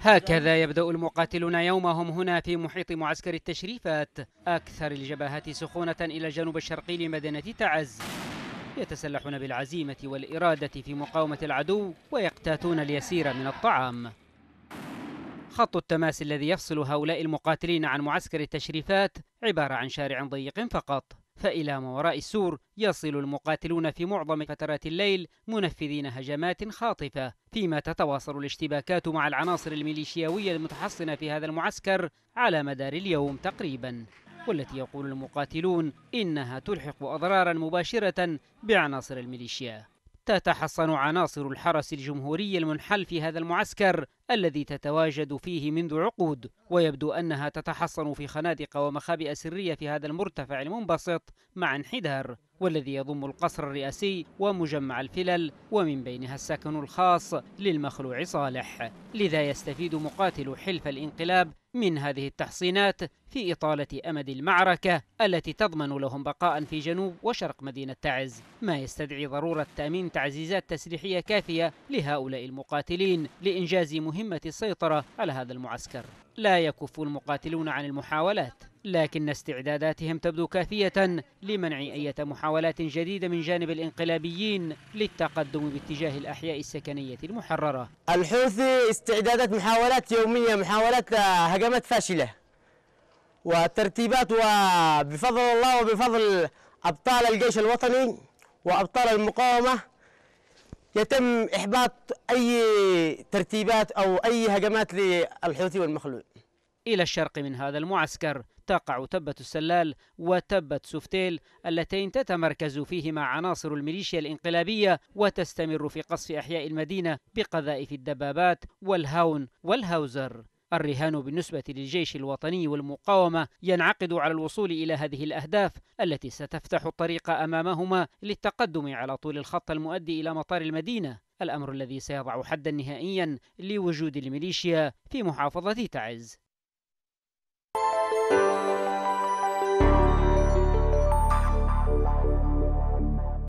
هكذا يبدأ المقاتلون يومهم هنا في محيط معسكر التشريفات أكثر الجبهات سخونة إلى الجنوب الشرقي لمدينة تعز يتسلحون بالعزيمة والإرادة في مقاومة العدو ويقتاتون اليسير من الطعام خط التماس الذي يفصل هؤلاء المقاتلين عن معسكر التشريفات عبارة عن شارع ضيق فقط فإلى ما وراء السور يصل المقاتلون في معظم فترات الليل منفذين هجمات خاطفة فيما تتواصل الاشتباكات مع العناصر الميليشياوية المتحصنة في هذا المعسكر على مدار اليوم تقريبا والتي يقول المقاتلون إنها تلحق أضرارا مباشرة بعناصر الميليشيا تتحصن عناصر الحرس الجمهوري المنحل في هذا المعسكر الذي تتواجد فيه منذ عقود ويبدو أنها تتحصن في خنادق ومخابئ سرية في هذا المرتفع المنبسط مع انحدار والذي يضم القصر الرئاسي ومجمع الفلل ومن بينها السكن الخاص للمخلوع صالح لذا يستفيد مقاتل حلف الانقلاب من هذه التحصينات في إطالة أمد المعركة التي تضمن لهم بقاء في جنوب وشرق مدينة تعز ما يستدعي ضرورة تأمين تعزيزات تسليحية كافية لهؤلاء المقاتلين لإنجاز مهمة مهمة السيطرة على هذا المعسكر لا يكف المقاتلون عن المحاولات لكن استعداداتهم تبدو كافية لمنع أي محاولات جديدة من جانب الانقلابيين للتقدم باتجاه الأحياء السكنية المحررة الحوثي استعدادات محاولات يومية محاولات هجمات فاشلة وترتيبات وبفضل الله وبفضل أبطال الجيش الوطني وأبطال المقاومة يتم إحباط أي ترتيبات أو أي هجمات للحوثي والمخلوق إلى الشرق من هذا المعسكر تقع تبة السلال وتبة سفتيل اللتين تتمركز فيهما عناصر الميليشيا الإنقلابية وتستمر في قصف أحياء المدينة بقذائف الدبابات والهاون والهاوزر الرهان بالنسبة للجيش الوطني والمقاومة ينعقد على الوصول إلى هذه الأهداف التي ستفتح الطريق أمامهما للتقدم على طول الخط المؤدي إلى مطار المدينة الأمر الذي سيضع حدا نهائيا لوجود الميليشيا في محافظة تعز